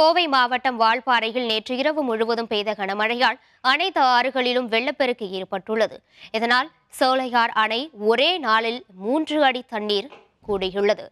கோவை மாவட்டம் வால்பாறையில் நேற்று இரவு முழுவதும் பெய்த கனமழையால் அனைத்து ஆறுகளிலும் வெள்ளப்பெருக்கு ஏற்பட்டுள்ளது இதனால் சோலையார் அணை ஒரே நாளில் மூன்று அடி தண்ணீர் கூடியுள்ளது